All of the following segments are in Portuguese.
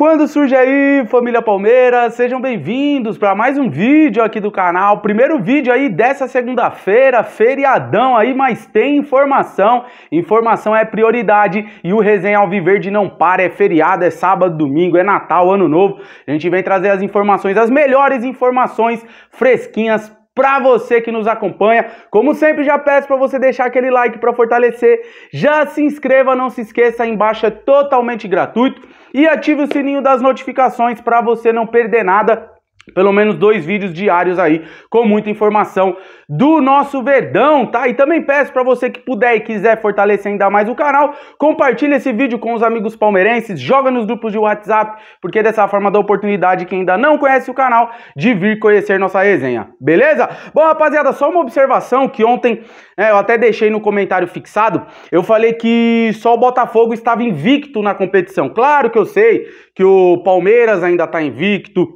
Quando surge aí, família Palmeiras, sejam bem-vindos para mais um vídeo aqui do canal. Primeiro vídeo aí dessa segunda-feira, feriadão aí, mas tem informação. Informação é prioridade e o Resenha Alviverde não para, é feriado, é sábado, domingo, é Natal, Ano Novo. A gente vem trazer as informações, as melhores informações fresquinhas para você que nos acompanha. Como sempre, já peço para você deixar aquele like para fortalecer. Já se inscreva, não se esqueça, embaixo é totalmente gratuito. E ative o sininho das notificações para você não perder nada pelo menos dois vídeos diários aí com muita informação do nosso Verdão, tá? E também peço para você que puder e quiser fortalecer ainda mais o canal, compartilha esse vídeo com os amigos palmeirenses, joga nos grupos de WhatsApp, porque dessa forma dá oportunidade quem ainda não conhece o canal de vir conhecer nossa resenha, beleza? Bom, rapaziada, só uma observação que ontem é, eu até deixei no comentário fixado, eu falei que só o Botafogo estava invicto na competição. Claro que eu sei que o Palmeiras ainda tá invicto,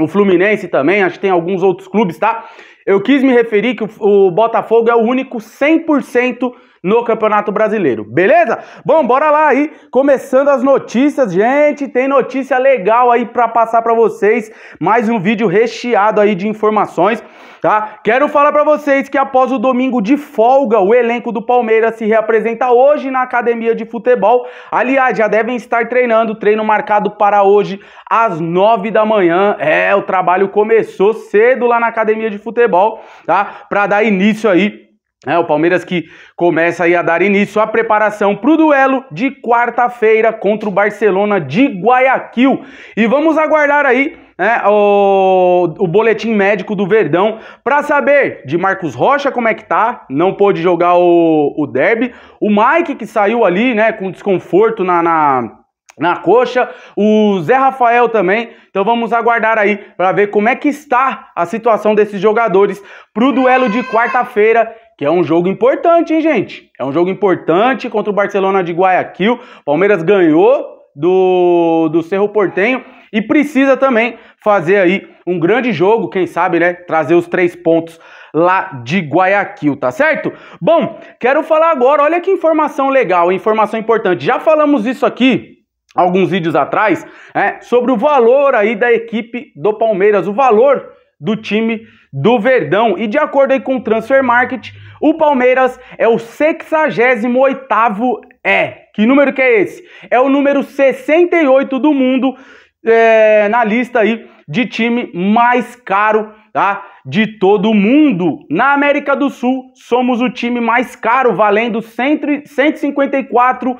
o Fluminense também, acho que tem alguns outros clubes, tá? Eu quis me referir que o, Botafogo é o único 100% no Campeonato Brasileiro, beleza? Bom, bora lá aí, começando as notícias, gente, tem notícia legal aí para passar para vocês, mais um vídeo recheado aí de informações, tá? Quero falar para vocês que após o domingo de folga, o elenco do Palmeiras se reapresenta hoje na academia de futebol. Aliás, já devem estar treinando, treino marcado para hoje às nove da manhã. É, o trabalho começou cedo lá na academia de futebol, tá? Para dar início aí é, o Palmeiras que começa a dar início à preparação para o duelo de quarta-feira contra o Barcelona de Guayaquil. E vamos aguardar aí né, o, o boletim médico do Verdão para saber de Marcos Rocha como é que tá, não pôde jogar o, o derby, o Mike que saiu ali né, com desconforto na, na na coxa, o Zé Rafael também. Então vamos aguardar aí para ver como é que está a situação desses jogadores para o duelo de quarta-feira que é um jogo importante, hein, gente? É um jogo importante contra o Barcelona de Guayaquil. Palmeiras ganhou do, do Cerro Portenho e precisa também fazer aí um grande jogo, quem sabe, né? Trazer os três pontos lá de Guayaquil, tá certo? Bom, quero falar agora, olha que informação legal, informação importante. Já falamos isso aqui alguns vídeos atrás, é, sobre o valor aí da equipe do Palmeiras, o valor do time do Verdão. E de acordo aí com o Transfer Market, o Palmeiras é o 68º é. Que número que é esse? É o número 68 do mundo é, na lista aí de time mais caro, tá? De todo mundo. Na América do Sul, somos o time mais caro, valendo 154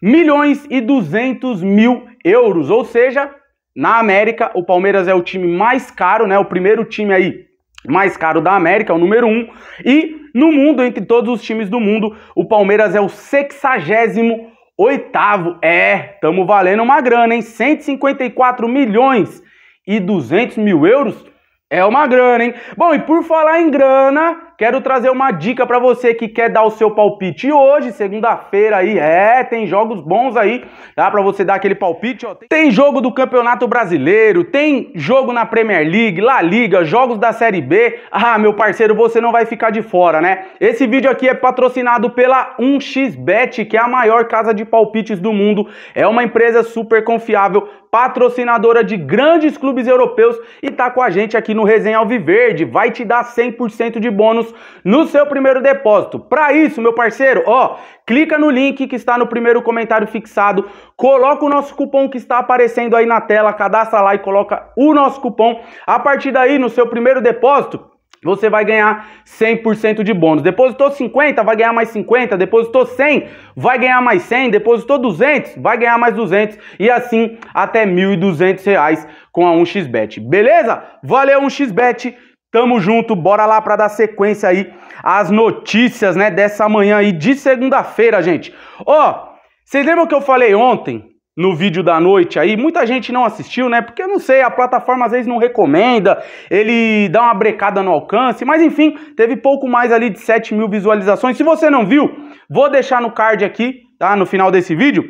milhões e 200 mil euros, ou seja, na América, o Palmeiras é o time mais caro, né? O primeiro time aí mais caro da América, o número um. E no mundo, entre todos os times do mundo, o Palmeiras é o 68 oitavo. É, estamos valendo uma grana, hein? 154 milhões e 200 mil euros é uma grana, hein? Bom, e por falar em grana, Quero trazer uma dica para você que quer dar o seu palpite. E hoje, segunda-feira aí, é, tem jogos bons aí, dá para você dar aquele palpite, ó. Tem jogo do Campeonato Brasileiro, tem jogo na Premier League, La Liga, jogos da Série B. Ah, meu parceiro, você não vai ficar de fora, né? Esse vídeo aqui é patrocinado pela 1xBet, que é a maior casa de palpites do mundo. É uma empresa super confiável patrocinadora de grandes clubes europeus e tá com a gente aqui no Resenha Alviverde. Vai te dar 100% de bônus no seu primeiro depósito. Para isso, meu parceiro, ó, clica no link que está no primeiro comentário fixado, coloca o nosso cupom que está aparecendo aí na tela, cadastra lá e coloca o nosso cupom. A partir daí, no seu primeiro depósito, você vai ganhar 100% de bônus. Depositou 50, vai ganhar mais 50. Depositou 100, vai ganhar mais 100. Depositou 200, vai ganhar mais 200. E assim até 1.200 reais com a 1xBet. Beleza? Valeu 1xBet. Tamo junto, bora lá para dar sequência aí às notícias, né, dessa manhã aí de segunda-feira, gente. Ó, oh, vocês lembram que eu falei ontem no vídeo da noite aí. Muita gente não assistiu, né? Porque eu não sei, a plataforma às vezes não recomenda, ele dá uma brecada no alcance, mas enfim, teve pouco mais ali de 7 mil visualizações. Se você não viu, vou deixar no card aqui, tá? No final desse vídeo,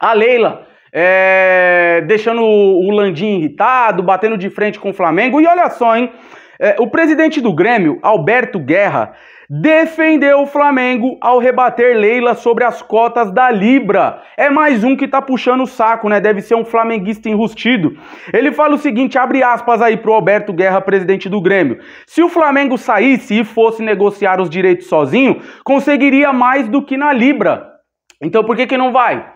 a Leila. É... deixando o Landim irritado, batendo de frente com o Flamengo. E olha só, hein? É, o presidente do Grêmio, Alberto Guerra, defendeu o Flamengo ao rebater Leila sobre as cotas da Libra. É mais um que tá puxando o saco, né? Deve ser um flamenguista enrustido. Ele fala o seguinte, abre aspas aí pro Alberto Guerra, presidente do Grêmio. Se o Flamengo saísse e fosse negociar os direitos sozinho, conseguiria mais do que na Libra. Então por que que não vai?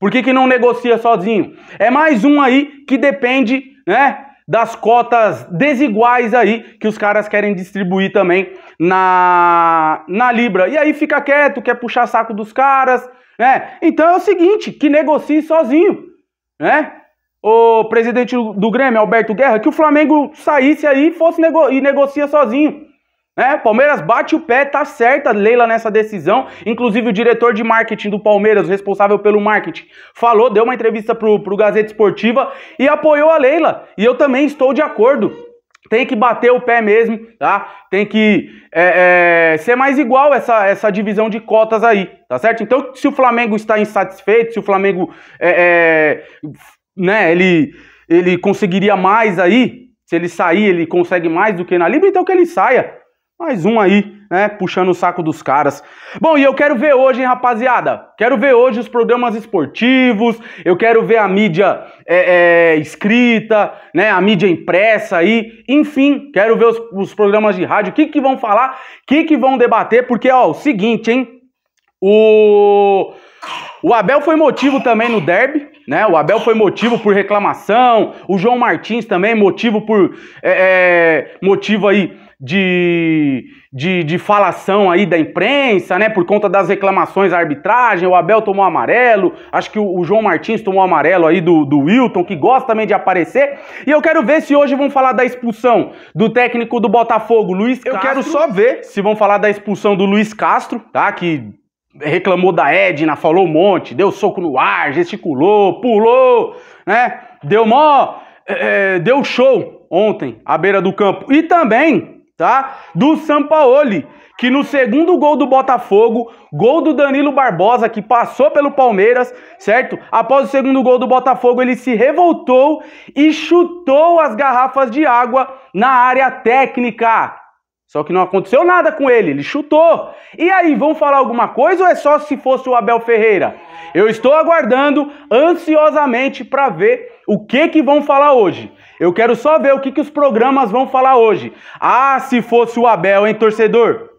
Por que que não negocia sozinho? É mais um aí que depende, né? das cotas desiguais aí que os caras querem distribuir também na, na Libra. E aí fica quieto, quer puxar saco dos caras, né? Então é o seguinte, que negocie sozinho, né? O presidente do Grêmio, Alberto Guerra, que o Flamengo saísse aí fosse nego e negocia sozinho. Né? Palmeiras bate o pé, tá certa Leila nessa decisão. Inclusive o diretor de marketing do Palmeiras, responsável pelo marketing, falou, deu uma entrevista pro, pro Gazeta Esportiva e apoiou a Leila. E eu também estou de acordo. Tem que bater o pé mesmo, tá? Tem que é, é, ser mais igual essa, essa divisão de cotas aí, tá certo? Então, se o Flamengo está insatisfeito, se o Flamengo, é, é né, ele, ele conseguiria mais aí, se ele sair, ele consegue mais do que na Libra, então que ele saia, mais um aí, né? Puxando o saco dos caras. Bom, e eu quero ver hoje, hein, rapaziada? Quero ver hoje os programas esportivos, eu quero ver a mídia é, é, escrita, né? A mídia impressa aí. Enfim, quero ver os, os programas de rádio. O que, que vão falar? O que, que vão debater? Porque, ó, o seguinte, hein? O. O Abel foi motivo também no derby, né? O Abel foi motivo por reclamação, o João Martins também motivo por é, é motivo aí de, de, de, falação aí da imprensa, né? Por conta das reclamações à arbitragem, o Abel tomou amarelo, acho que o, o João Martins tomou amarelo aí do, do Wilton, que gosta também de aparecer. E eu quero ver se hoje vão falar da expulsão do técnico do Botafogo, Luiz Castro. Eu quero só ver se vão falar da expulsão do Luiz Castro, tá? Que reclamou da Edna, falou um monte, deu soco no ar, gesticulou, pulou, né? Deu mó. É, é deu show ontem à beira do campo. E também tá? Do Sampaoli, que no segundo gol do Botafogo, gol do Danilo Barbosa, que passou pelo Palmeiras, certo? Após o segundo gol do Botafogo, ele se revoltou e chutou as garrafas de água na área técnica. Só que não aconteceu nada com ele, ele chutou. E aí, vão falar alguma coisa ou é só se fosse o Abel Ferreira? Eu estou aguardando ansiosamente para ver o que que vão falar hoje. Eu quero só ver o que que os programas vão falar hoje. Ah, se fosse o Abel, hein, torcedor?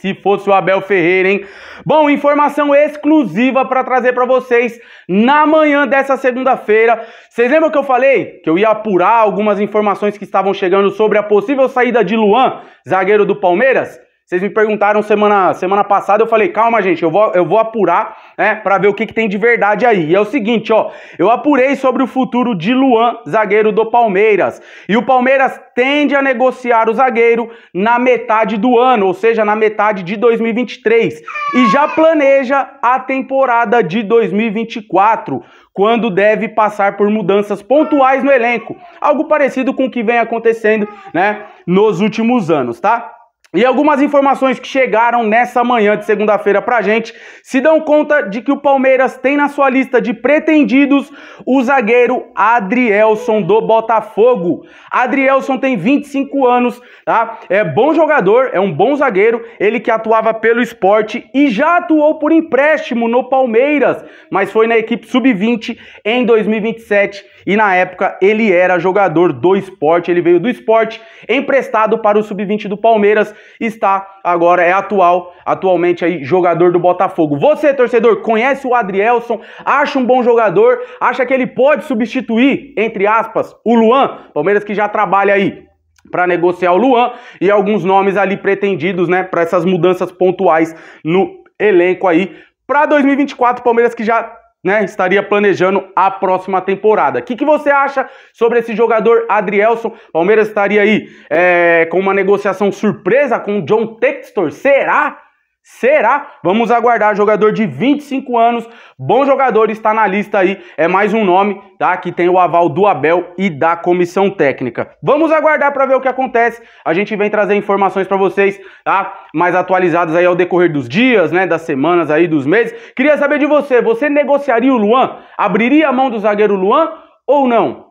se fosse o Abel Ferreira, hein? Bom, informação exclusiva para trazer para vocês na manhã dessa segunda-feira. Vocês lembram que eu falei que eu ia apurar algumas informações que estavam chegando sobre a possível saída de Luan, zagueiro do Palmeiras? Vocês me perguntaram semana, semana passada, eu falei, calma, gente, eu vou, eu vou apurar, né, pra ver o que, que tem de verdade aí. E é o seguinte, ó, eu apurei sobre o futuro de Luan, zagueiro do Palmeiras. E o Palmeiras tende a negociar o zagueiro na metade do ano, ou seja, na metade de 2023. E já planeja a temporada de 2024 quando deve passar por mudanças pontuais no elenco, algo parecido com o que vem acontecendo, né, nos últimos anos, tá? E algumas informações que chegaram nessa manhã de segunda-feira pra gente se dão conta de que o Palmeiras tem na sua lista de pretendidos o zagueiro Adrielson do Botafogo. Adrielson tem 25 anos, tá? É bom jogador, é um bom zagueiro, ele que atuava pelo esporte e já atuou por empréstimo no Palmeiras, mas foi na equipe sub-20 em 2027 e na época ele era jogador do esporte, ele veio do esporte emprestado para o sub-20 do Palmeiras está agora, é atual, atualmente aí jogador do Botafogo. Você, torcedor, conhece o Adrielson, acha um bom jogador, acha que ele pode substituir, entre aspas, o Luan, Palmeiras que já trabalha aí para negociar o Luan e alguns nomes ali pretendidos, né, para essas mudanças pontuais no elenco aí. Para 2024, Palmeiras que já né, estaria planejando a próxima temporada. O que, que você acha sobre esse jogador Adrielson? Palmeiras estaria aí é, com uma negociação surpresa com o John Textor? Será? Será? Vamos aguardar. Jogador de 25 anos, bom jogador, está na lista aí. É mais um nome, tá? Que tem o aval do Abel e da comissão técnica. Vamos aguardar para ver o que acontece. A gente vem trazer informações para vocês, tá? Mais atualizadas aí ao decorrer dos dias, né? Das semanas aí, dos meses. Queria saber de você: você negociaria o Luan? Abriria a mão do zagueiro Luan ou não?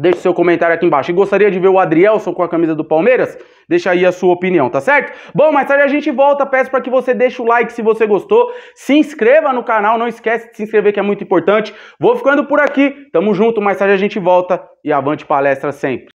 Deixe seu comentário aqui embaixo. E gostaria de ver o Adrielson com a camisa do Palmeiras? Deixa aí a sua opinião, tá certo? Bom, mais tarde a gente volta. Peço para que você deixe o like se você gostou. Se inscreva no canal. Não esquece de se inscrever que é muito importante. Vou ficando por aqui. Tamo junto. Mais tarde a gente volta. E avante palestra sempre.